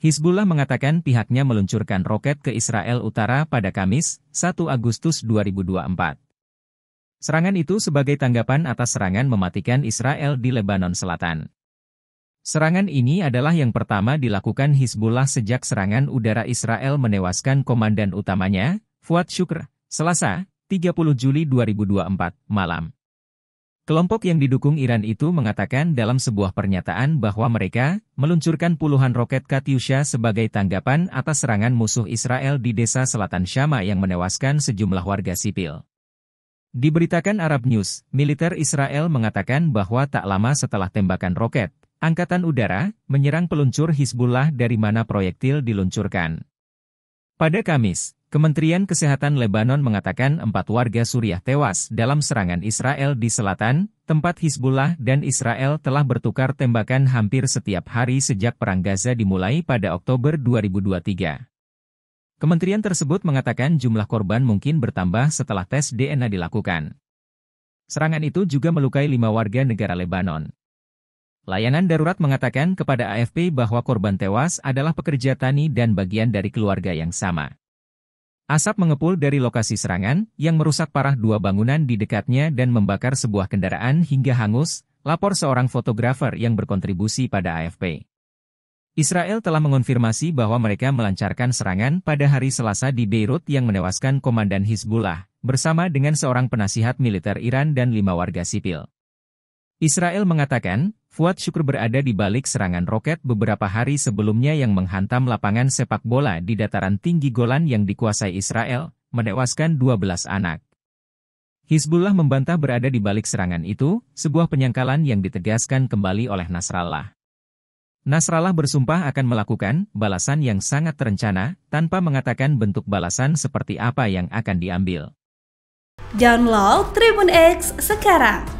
Hizbullah mengatakan pihaknya meluncurkan roket ke Israel Utara pada Kamis, 1 Agustus 2024. Serangan itu sebagai tanggapan atas serangan mematikan Israel di Lebanon Selatan. Serangan ini adalah yang pertama dilakukan Hizbullah sejak serangan udara Israel menewaskan komandan utamanya, Fuad Shukr, Selasa, 30 Juli 2024, malam. Kelompok yang didukung Iran itu mengatakan dalam sebuah pernyataan bahwa mereka meluncurkan puluhan roket Katyusha sebagai tanggapan atas serangan musuh Israel di desa selatan Syama yang menewaskan sejumlah warga sipil. Diberitakan Arab News, militer Israel mengatakan bahwa tak lama setelah tembakan roket, Angkatan Udara menyerang peluncur Hizbullah dari mana proyektil diluncurkan. Pada Kamis, Kementerian Kesehatan Lebanon mengatakan empat warga Suriah tewas dalam serangan Israel di selatan, tempat Hizbullah dan Israel telah bertukar tembakan hampir setiap hari sejak Perang Gaza dimulai pada Oktober 2023. Kementerian tersebut mengatakan jumlah korban mungkin bertambah setelah tes DNA dilakukan. Serangan itu juga melukai lima warga negara Lebanon. Layanan darurat mengatakan kepada AFP bahwa korban tewas adalah pekerja tani dan bagian dari keluarga yang sama. Asap mengepul dari lokasi serangan yang merusak parah dua bangunan di dekatnya dan membakar sebuah kendaraan hingga hangus, lapor seorang fotografer yang berkontribusi pada AFP. Israel telah mengonfirmasi bahwa mereka melancarkan serangan pada hari Selasa di Beirut yang menewaskan Komandan Hizbullah, bersama dengan seorang penasihat militer Iran dan lima warga sipil. Israel mengatakan, Fuad Syukur berada di balik serangan roket beberapa hari sebelumnya yang menghantam lapangan sepak bola di dataran tinggi Golan yang dikuasai Israel, menewaskan 12 anak. Hizbullah membantah berada di balik serangan itu, sebuah penyangkalan yang ditegaskan kembali oleh Nasrallah. Nasrallah bersumpah akan melakukan balasan yang sangat terencana, tanpa mengatakan bentuk balasan seperti apa yang akan diambil. Download Tribun X sekarang